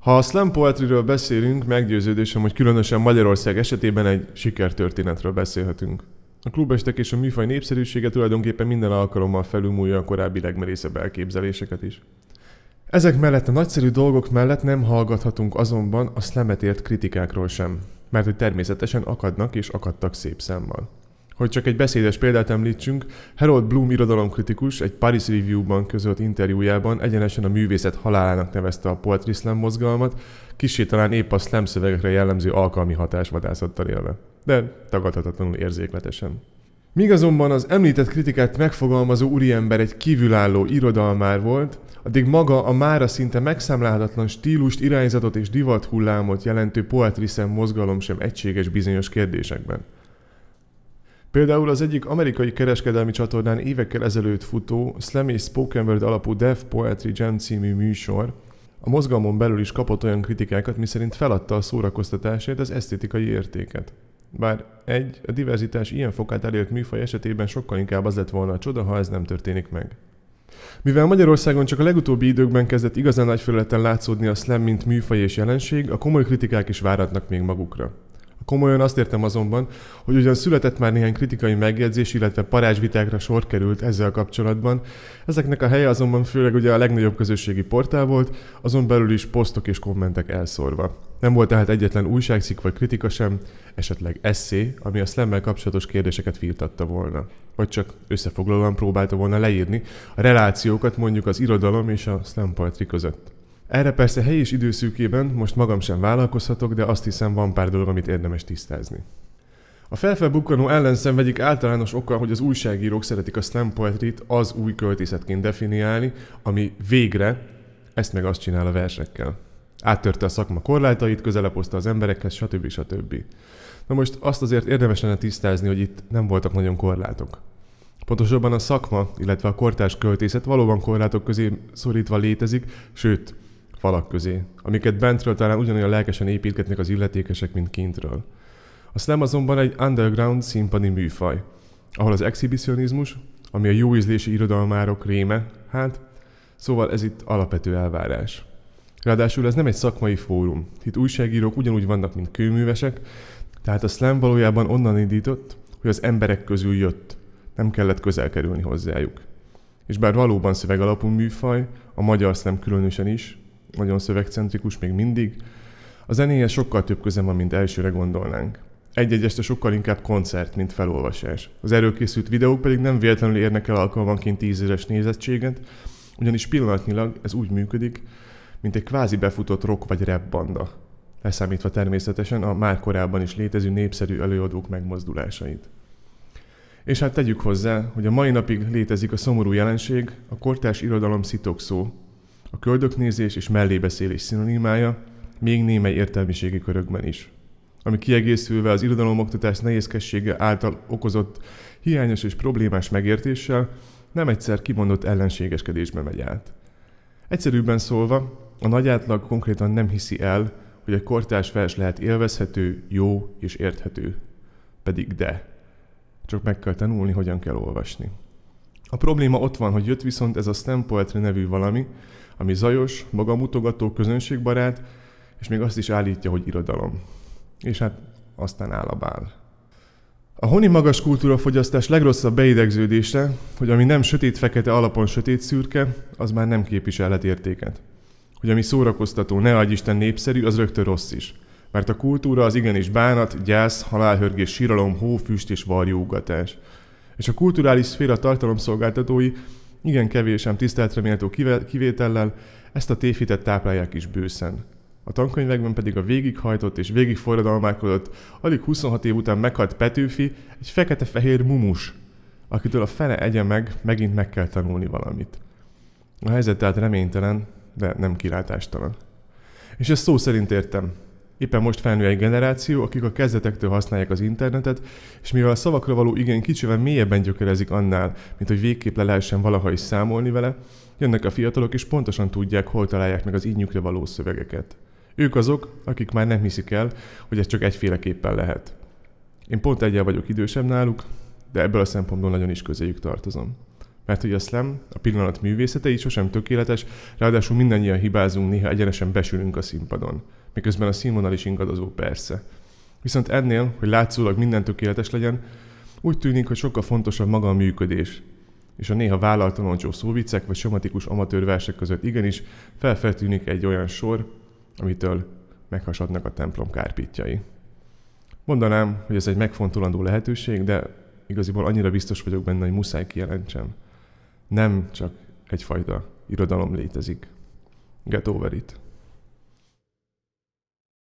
Ha a slam poetry-ről beszélünk, meggyőződésem, hogy különösen Magyarország esetében egy sikertörténetről beszélhetünk. A klubestek és a műfaj népszerűsége tulajdonképpen minden alkalommal felülmúlja a korábbi legmerészebb elképzeléseket is. Ezek mellett a nagyszerű dolgok mellett nem hallgathatunk azonban a szlemet kritikákról sem, mert hogy természetesen akadnak és akadtak szép szemmel. Hogy csak egy beszédes példát említsünk, Harold Bloom irodalomkritikus egy Paris Review-ban közölt interjújában egyenesen a művészet halálának nevezte a poetry slam mozgalmat, kicsit talán épp a slam szövegekre jellemző alkalmi hatásvadászattal élve, de tagadhatatlanul érzékletesen. Míg azonban az említett kritikát megfogalmazó úriember egy kívülálló irodalmár volt, addig maga a mára szinte megszámlálhatatlan stílust, irányzatot és divathullámot jelentő poetriszen mozgalom sem egységes bizonyos kérdésekben – Például az egyik amerikai kereskedelmi csatornán évekkel ezelőtt futó slam és spoken word alapú Deaf Poetry Jam című műsor a mozgalmon belül is kapott olyan kritikákat, miszerint feladta a szórakoztatásért az esztétikai értéket. Bár egy, a diverzitás ilyen fokát elért műfaj esetében sokkal inkább az lett volna a csoda, ha ez nem történik meg. Mivel Magyarországon csak a legutóbbi időkben kezdett igazán nagy felületen látszódni a slam mint műfaj és jelenség, a komoly kritikák is váratnak még magukra. Komolyan azt értem azonban, hogy ugyan született már néhány kritikai megjegyzés, illetve parázsvitákra sor került ezzel kapcsolatban. Ezeknek a helye azonban főleg ugye a legnagyobb közösségi portál volt, azon belül is posztok és kommentek elszórva. Nem volt tehát egyetlen újságcikk vagy kritika sem, esetleg eszé, ami a szlemmel kapcsolatos kérdéseket firtatta volna. Vagy csak összefoglalóan próbálta volna leírni a relációkat mondjuk az irodalom és a szlempartri között. Erre persze hely és időszűkében most magam sem vállalkozhatok, de azt hiszem van pár dolog, amit érdemes tisztázni. A felfelbukkanó ellenszem egyik általános oka, hogy az újságírók szeretik a slam poetry-t az új költészetként definiálni, ami végre ezt meg azt csinál a versekkel. Áttörte a szakma korlátait, közelebb hozta az emberekhez, stb. stb. Na most azt azért érdemes lenne tisztázni, hogy itt nem voltak nagyon korlátok. Pontosabban a szakma, illetve a kortás költészet valóban korlátok közé szorítva létezik, sőt, falak közé, amiket bentről talán ugyanolyan lelkesen építgetnek az illetékesek, mint kintről. A slam azonban egy underground színpadi műfaj, ahol az exhibicionizmus, ami a jó ízlési irodalmárok réme, hát, szóval ez itt alapvető elvárás. Ráadásul ez nem egy szakmai fórum. Itt újságírók ugyanúgy vannak, mint kőművesek, tehát a slam valójában onnan indított, hogy az emberek közül jött. Nem kellett közel kerülni hozzájuk. És bár valóban szövegalapú műfaj, a magyar szlem különösen is, nagyon szövegcentrikus még mindig. A zenéje sokkal több köze van, mint elsőre gondolnánk. Egy-egy este sokkal inkább koncert, mint felolvasás. Az erőkészült videók pedig nem véletlenül érnek el alkalmanként tízéres nézettséget, ugyanis pillanatnyilag ez úgy működik, mint egy kvázi befutott rock vagy rap banda, leszámítva természetesen a már korábban is létező népszerű előadók megmozdulásait. És hát tegyük hozzá, hogy a mai napig létezik a szomorú jelenség, a kortárs irodalom szitokszó, a köldöknézés és mellébeszélés szinonimája még némely értelmiségi körökben is ami kiegészülve az irodalomoktatás nehézkessége által okozott hiányos és problémás megértéssel nem egyszer kimondott ellenségeskedésbe megy át. Egyszerűbben szólva, a nagy átlag konkrétan nem hiszi el, hogy egy kortárs vers lehet élvezhető, jó és érthető. Pedig de. Csak meg kell tanulni, hogyan kell olvasni. A probléma ott van, hogy jött viszont ez a Stem Poetry nevű valami, ami zajos, magamutogató, közönségbarát, és még azt is állítja, hogy irodalom. És hát aztán áll a bál. A honi magas kultúrafogyasztás legrosszabb beidegződése, hogy ami nem sötét-fekete alapon sötét-szürke, az már nem képviselhet értéket. Hogy ami szórakoztató, ne adj Isten népszerű, az rögtön rossz is. Mert a kultúra az igenis bánat, gyász, halálhörgés, síralom, hófüst és varjúgatás és a kulturális szféra tartalomszolgáltatói igen kevésen tiszteletre méltó kivétellel ezt a tévhitet táplálják is bőszen. A tankönyvekben pedig a végighajtott és végigforradalmálkodott, alig 26 év után meghalt Petőfi egy fekete-fehér mumus, akitől a fene egye meg, megint meg kell tanulni valamit. A helyzet tehát reménytelen, de nem kilátástalan. És ezt szó szerint értem éppen most felnő egy generáció, akik a kezdetektől használják az internetet, és mivel a szavakra való igény kicsivel mélyebben gyökerezik annál, mint hogy végképp le lehessen valaha is számolni vele, jönnek a fiatalok és pontosan tudják, hol találják meg az ínyükre való szövegeket. Ők azok, akik már nem hiszik el, hogy ez csak egyféleképpen lehet. Én pont egyel vagyok idősebb náluk, de ebből a szempontból nagyon is közéjük tartozom. Mert hogy a szlem, a pillanat művészete így sosem tökéletes, ráadásul mindannyian hibázunk, néha egyenesen besülünk a színpadon miközben a színvonal is ingadozó persze. Viszont ennél, hogy látszólag minden tökéletes legyen, úgy tűnik, hogy sokkal fontosabb maga a működés, és a néha vállaltan szóvicek vagy somatikus versek között igenis felfeltűnik egy olyan sor, amitől meghasadnak a templom kárpítjai. Mondanám, hogy ez egy megfontolandó lehetőség, de igaziból annyira biztos vagyok benne, hogy muszáj kijelentsem. Nem csak egyfajta irodalom létezik. Get over it.